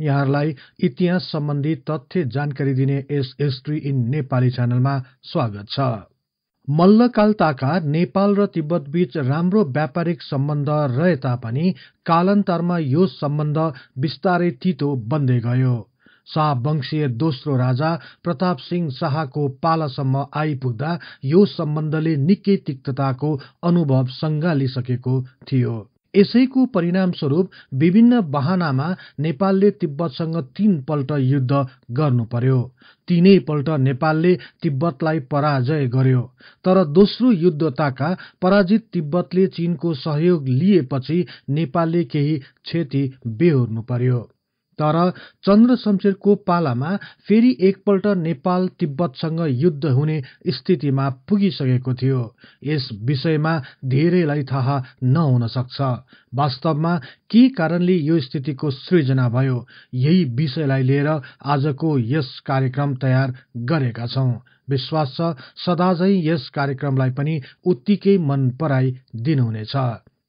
यहाँहरूलाई इतिहास सम्बन्धी तथ्य जानकारी दिने एस हिस्ट्री इन नेपाली च्यानलमा स्वागत छ मल्लकालताका नेपाल र तिब्बतबीच राम्रो व्यापारिक सम्बन्ध रहे तापनि कालान्तरमा यो सम्बन्ध बिस्तारै तितो बन्दै गयो शाह वंशीय दोस्रो राजा प्रताप सिंह शाहको पालासम्म आइपुग्दा यो सम्बन्धले निकै तिक्तताको अनुभव सङ्घालिसकेको थियो यसैको परिणामस्वरूप विभिन्न बहानामा नेपालले तिब्बतसँग तीनपल्ट युद्ध गर्नु पर्यो तीनैपल्ट नेपालले तिब्बतलाई पराजय गर्यो तर दोस्रो युद्धताका पराजित तिब्बतले चीनको सहयोग लिएपछि नेपालले केही क्षति बेहोर्नु पर्यो तर चन्द्र शमशेरको पालामा फेरि एकपल्ट नेपाल तिब्बतसँग युद्ध हुने स्थितिमा पुगिसकेको थियो यस विषयमा धेरैलाई थाहा नहुन सक्छ वास्तवमा के कारणले यो स्थितिको सृजना भयो यही विषयलाई लिएर आजको यस कार्यक्रम तयार गरेका छौँ विश्वास छ सदाझै यस कार्यक्रमलाई पनि उत्तिकै मन पराई दिनुहुनेछ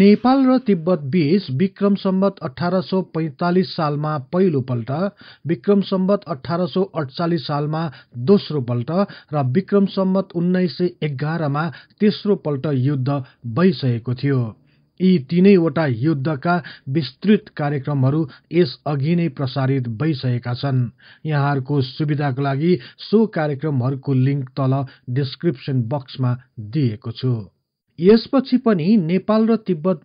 नेपाल र तिब्बत बीच विक्रम सम्बत अठार सौ पैँतालिस सालमा पहिलोपल्ट विक्रम सम्बत अठार सौ अडचालिस सालमा दोस्रोपल्ट र विक्रम सम्बत उन्नाइस सय एघारमा पल्ट युद्ध भइसकेको थियो यी तीनैवटा युद्धका विस्तृत कार्यक्रमहरू यसअघि नै प्रसारित भइसकेका छन् यहाँहरूको सुविधाको लागि सो कार्यक्रमहरूको लिङ्क तल डिस्क्रिप्सन बक्समा दिएको छु यसपछि पनि नेपाल र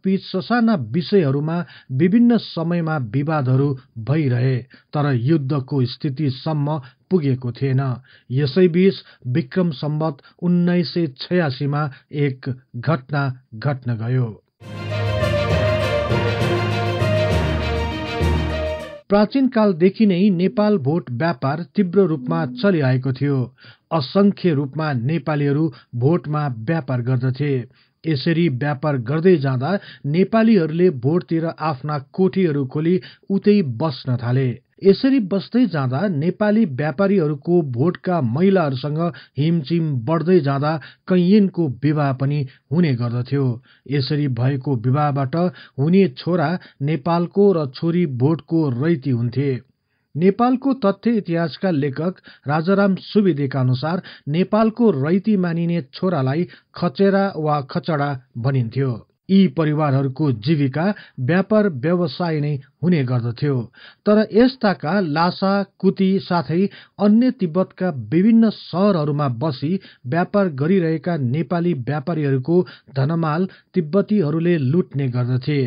बीच ससाना विषयहरूमा विभिन्न समयमा विवादहरू भइरहे तर युद्धको स्थितिसम्म पुगेको थिएन यसैबीच विक्रम सम्बत उन्नाइस सय छयासीमा एक घटना घट्न गयो प्राचीन कालदेखि नै नेपाल भोट व्यापार तीव्र रूपमा चलिआएको थियो असंख्य रूपमा नेपालीहरू भोटमा व्यापार गर्दथे यसरी व्यापार गर्दै जाँदा नेपालीहरूले भोटतिर आफ्ना कोठीहरू खोली उतै बस्न थाले यसरी बस्दै जाँदा नेपाली व्यापारीहरूको भोटका महिलाहरूसँग हिमचिम बढ्दै जाँदा कैयनको विवाह पनि हुने गर्दथ्यो यसरी भएको विवाहबाट हुने छोरा नेपालको र छोरी भोटको रैती हुन्थे नेपालको तथ्य इतिहासका लेखक राजाराम सुविदेका अनुसार नेपालको रैती मानिने छोरालाई खचेरा वा खचडा भनिन्थ्यो यी परिवारहरूको जीविका व्यापार व्यवसाय नै हुने गर्दथ्यो तर यस्ताका लासा कुती साथै अन्य तिब्बतका विभिन्न सहरहरूमा बसी व्यापार गरिरहेका नेपाली व्यापारीहरूको धनमाल तिब्बतीहरूले लुट्ने गर्दथे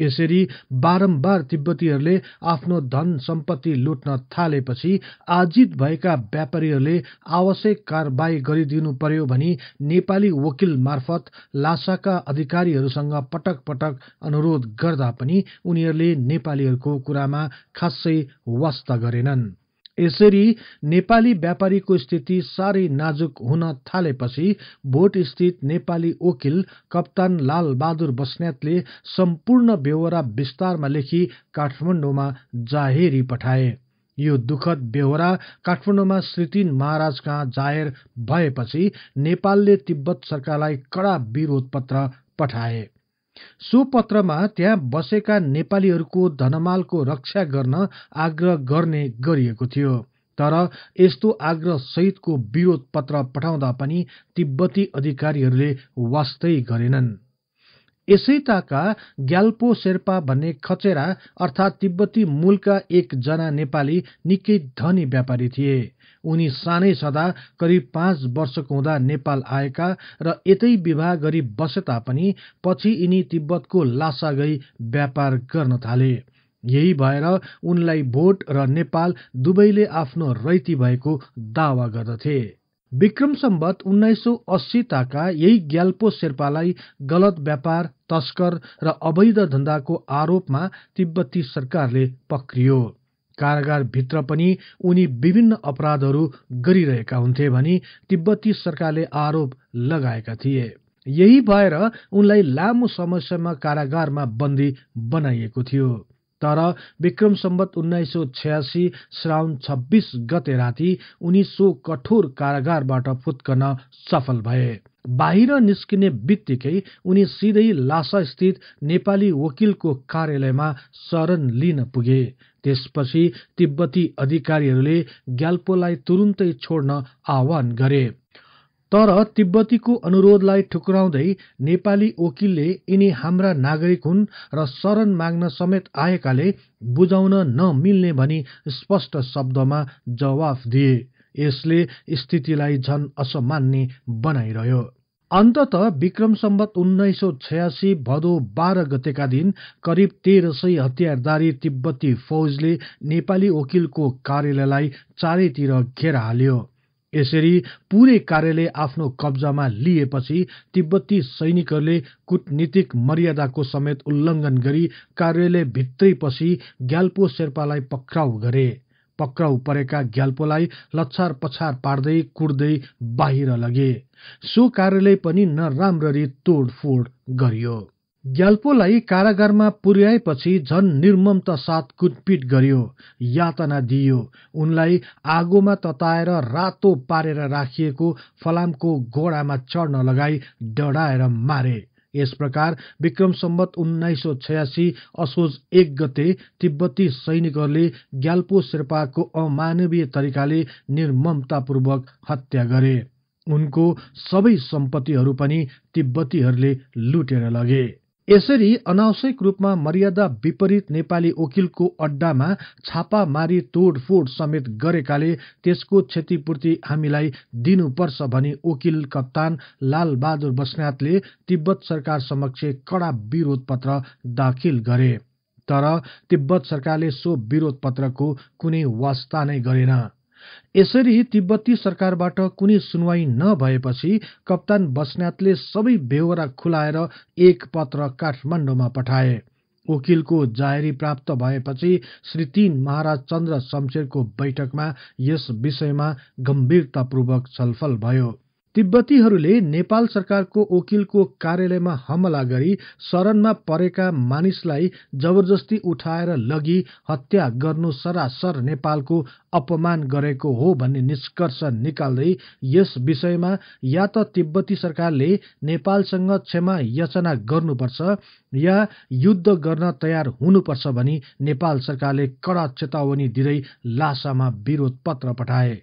यसरी बारम्बार तिब्बतीहरूले आफ्नो धन सम्पत्ति लुट्न थालेपछि आजित भएका व्यापारीहरूले आवश्यक कारवाही गरिदिनु पर्यो भनी नेपाली वकिल मार्फत लासाका अधिकारीहरूसँग पटक पटक अनुरोध गर्दा पनि उनीहरूले नेपालीहरूको कुरामा खासै वास्ता गरेनन् यसरी नेपाली व्यापारीको स्थिति साह्रै नाजुक हुन थालेपछि भोटस्थित नेपाली वकिल कप्तान लाल बहादुर बस्नेतले सम्पूर्ण बेहोरा विस्तारमा लेखी काठमाडौँमा जाहेरी पठाए यो दुखद बेहोरा काठमाडौँमा श्रीतिन महाराज कहाँ जाहेर भएपछि नेपालले तिब्बत सरकारलाई कडा विरोध पत्र पठाए सो पत्रमा त्यहाँ बसेका नेपालीहरूको धनमालको रक्षा गर्न आग्रह गर्ने गरिएको थियो तर यस्तो सहितको विरोध पत्र पठाउँदा पनि तिब्बती अधिकारीहरूले वास्तै गरेनन् यसैताका ग्याल्पो शेर्पा भन्ने खचेरा अर्थात् तिब्बती मूलका एकजना नेपाली निकै धनी व्यापारी थिए उनी सानै सदा करिब पाँच वर्षको हुँदा नेपाल आएका र यतै विवाह गरी बसे तापनि पछि यिनी तिब्बतको लासा गई व्यापार गर्न थाले यही भएर उनलाई भोट र नेपाल दुवैले आफ्नो रैती भएको दावा गर्दथे विक्रम सम्बत उन्नाइस सौ अस्सी ताका यही ग्याल्पो शेर्पालाई गलत व्यापार तस्कर र अवैध धन्दाको आरोपमा तिब्बती सरकारले पक्रियो कारागारभित्र पनि उनी विभिन्न अपराधहरू गरिरहेका हुन्थे भनी तिब्बती सरकारले आरोप लगाएका थिए यही भएर उनलाई लामो समयसम्म कारागारमा बन्दी बनाइएको थियो तर विक्रम सम्बत उन्नाइस सौ छ्यासी श्रावण छब्बिस गते राति उनी सो कठोर कारागारबाट फुत्कन सफल भए बाहिर निस्किने बित्तिकै उनी सिधै लासास्थित नेपाली वकिलको कार्यालयमा शरण लिन पुगे त्यसपछि तिब्बती अधिकारीहरूले ग्याल्पोलाई तुरुन्तै छोड्न आह्वान गरे तर तिब्बतीको अनुरोधलाई ठुक्राउँदै नेपाली वकिलले यिनी हाम्रा नागरिक हुन् र शरण माग्न समेत आएकाले बुझाउन नमिल्ने भनी स्पष्ट शब्दमा जवाफ दिए यसले स्थितिलाई झन असमान्य बनाइरह्यो अन्तत विक्रम सम्बत उन्नाइस सौ छयासी भदौ बाह्र गतेका दिन करिब तेह्र सय हतियारदारी तिब्बती फौजले नेपाली वकिलको कार्यालयलाई चारैतिर घेरा हाल्यो यसरी पूरै कार्यालय आफ्नो कब्जामा लिएपछि तिब्बती सैनिकहरूले कूटनीतिक मर्यादाको समेत उल्लङ्घन गरी कार्यालय भित्रै ग्याल्पो शेर्पालाई पक्राउ गरे पक्राउ परेका ग्याल्पोलाई लच्छार पछार पार्दै कुर्दै बाहिर लगे सो कार्यालय पनि नराम्ररी तोडफोड गरियो ग्याल्पोलाई कारागारमा पुर्याएपछि झन निर्ममता साथ कुटपिट गरियो यातना दिइयो उनलाई आगोमा तताएर रातो पारेर राखिएको फलामको गोडामा चढ्न लगाई डढाएर मारे यस प्रकार विक्रम सम्बत उन्नाइस सौ छयासी असोज एक गते तिब्बती सैनिकहरूले ग्याल्पो शेर्पाको अमानवीय तरिकाले निर्ममतापूर्वक हत्या गरे उनको सबै सम्पत्तिहरू पनि तिब्बतीहरूले लुटेर लगे यसरी अनावश्यक रूपमा मर्यादा विपरीत नेपाली वकिलको अड्डामा छापामारी तोड़फोड़ समेत गरेकाले त्यसको क्षतिपूर्ति हामीलाई दिनुपर्छ भनी वकिल कप्तान लालबहादुर बस्नेतले तिब्बत सरकार समक्ष कड़ा विरोध पत्र दाखिल गरे तर तिब्बत सरकारले सो विरोध पत्रको कुनै वास्ता नै गरेन यसरी तिब्बती सरकारबाट कुनै सुनवाई नभएपछि कप्तान बस्न्यातले सबै बेहोरा खुलाएर एक पत्र काठमाडौँमा पठाए वकिलको जाहेरी प्राप्त भएपछि श्री तीन महाराज चन्द्र शमशेरको बैठकमा यस विषयमा गम्भीरतापूर्वक छलफल भयो तिब्बतीहरूले नेपाल सरकारको वकिलको कार्यालयमा हमला गरी शरणमा परेका मानिसलाई जबरजस्ती उठाएर लगी हत्या गर्नु सरासर नेपालको अपमान गरेको हो भन्ने निष्कर्ष निकाल्दै यस विषयमा या त तिब्बती सरकारले नेपालसँग क्षमा याचना गर्नुपर्छ या युद्ध गर्न तयार हुनुपर्छ भनी नेपाल सरकारले कड़ा चेतावनी दिँदै लासामा विरोध पत्र पठाए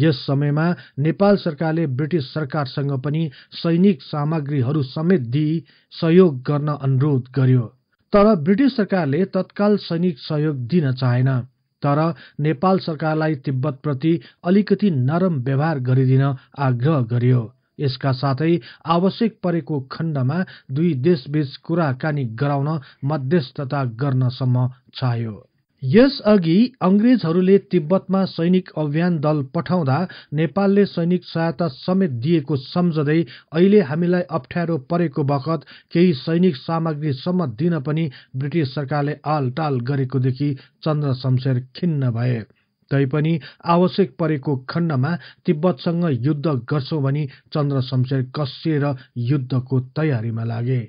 यस समयमा नेपाल सरकारले ब्रिटिस सरकारसँग पनि सैनिक सामग्रीहरू समेत दिई सहयोग गर्न अनुरोध गर्यो तर ब्रिटिस सरकारले तत्काल सैनिक सहयोग दिन चाहेन तर नेपाल सरकारलाई तिब्बतप्रति अलिकति नरम व्यवहार गरिदिन आग्रह गरियो यसका साथै आवश्यक परेको खण्डमा दुई देशबीच कुराकानी गराउन मध्यस्थता गर्नसम्म चाह्यो यसअघि अङ्ग्रेजहरूले तिब्बतमा सैनिक अभियान दल पठाउँदा नेपालले सैनिक सहायता समेत दिएको सम्झँदै अहिले हामीलाई अप्ठ्यारो परेको बखत केही सैनिक सामग्रीसम्म दिन पनि ब्रिटिस सरकारले आलटाल गरेकोदेखि चन्द्र शमशेर खिन्न भए तैपनि आवश्यक परेको खण्डमा तिब्बतसँग युद्ध गर्छौँ भनी चन्द्र शमशेर कसिएर युद्धको तयारीमा लागे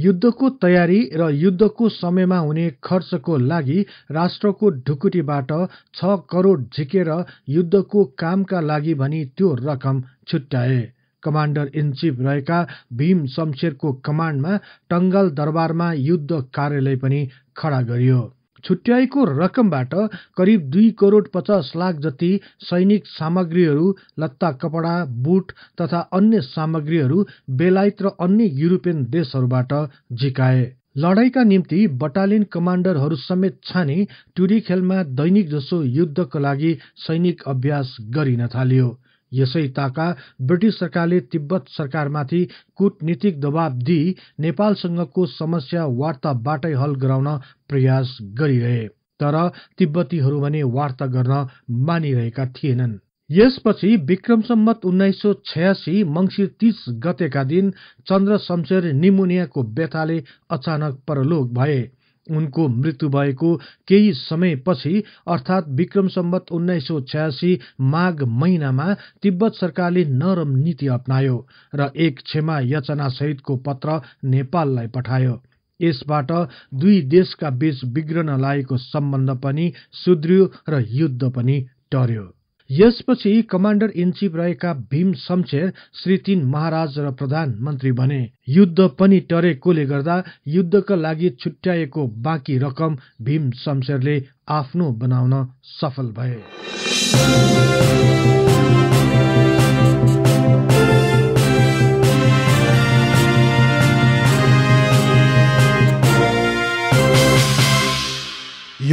युद्धको तयारी र युद्धको समयमा हुने खर्चको लागि राष्ट्रको ढुकुटीबाट छ करोड झिकेर युद्धको कामका लागि भनी त्यो रकम छुट्याए कमान्डर इन चिफ रहेका भीम शमशेरको कमान्डमा टङ्गल दरबारमा युद्ध कार्यालय पनि खडा गरियो छुट्याएको रकमबाट करिब दुई करोड पचास लाख जति सैनिक सामग्रीहरू लत्ता कपडा बुट तथा अन्य सामग्रीहरू बेलायत र अन्य युरोपियन देशहरूबाट झिकाए लडाईँका निम्ति बटालियन कमान्डरहरू समेत छाने टुरी खेलमा दैनिक जसो युद्धको लागि सैनिक अभ्यास गरिन थाल्यो यसै ताका ब्रिटिस सरकारले तिब्बत सरकारमाथि कूटनीतिक दबाव दिई नेपालसँगको समस्या वार्ताबाटै हल गराउन प्रयास गरिरहे तर तिब्बतीहरू भने वार्ता गर्न मानिरहेका थिएनन् यसपछि विक्रम सम्मत उन्नाइस सौ छयासी मङ्सिर तीस गतेका दिन चन्द्र शमशेर निमोनियाको व्यथाले अचानक परलोक भए उनको मृत्यु भएको केही समयपछि अर्थात् विक्रम सम्बत उन्नाइस सौ छयासी माघ महिनामा तिब्बत सरकारले नरम नीति अप्नायो र एक क्षमा सहितको पत्र नेपाललाई पठायो यसबाट दुई देशका बीच बिग्रन लागेको सम्बन्ध पनि सुध्रियो र युद्ध पनि टर्यो यसपछि कमाण्डर इन चिफ रहेका भीम शमशेर श्री तीन महाराज र प्रधानमन्त्री बने युद्ध पनि टरेकोले गर्दा युद्धका लागि छुट्याएको बाँकी रकम भीम शमशेरले आफ्नो बनाउन सफल भए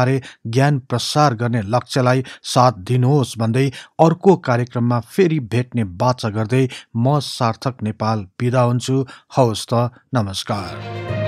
बारे ज्ञान प्रसार गर्ने लक्ष्यलाई साथ दिनुहोस् भन्दै अर्को कार्यक्रममा फेरि भेट्ने बाचा गर्दै म सार्थक नेपाल बिदा हुन्छु हवस् त नमस्कार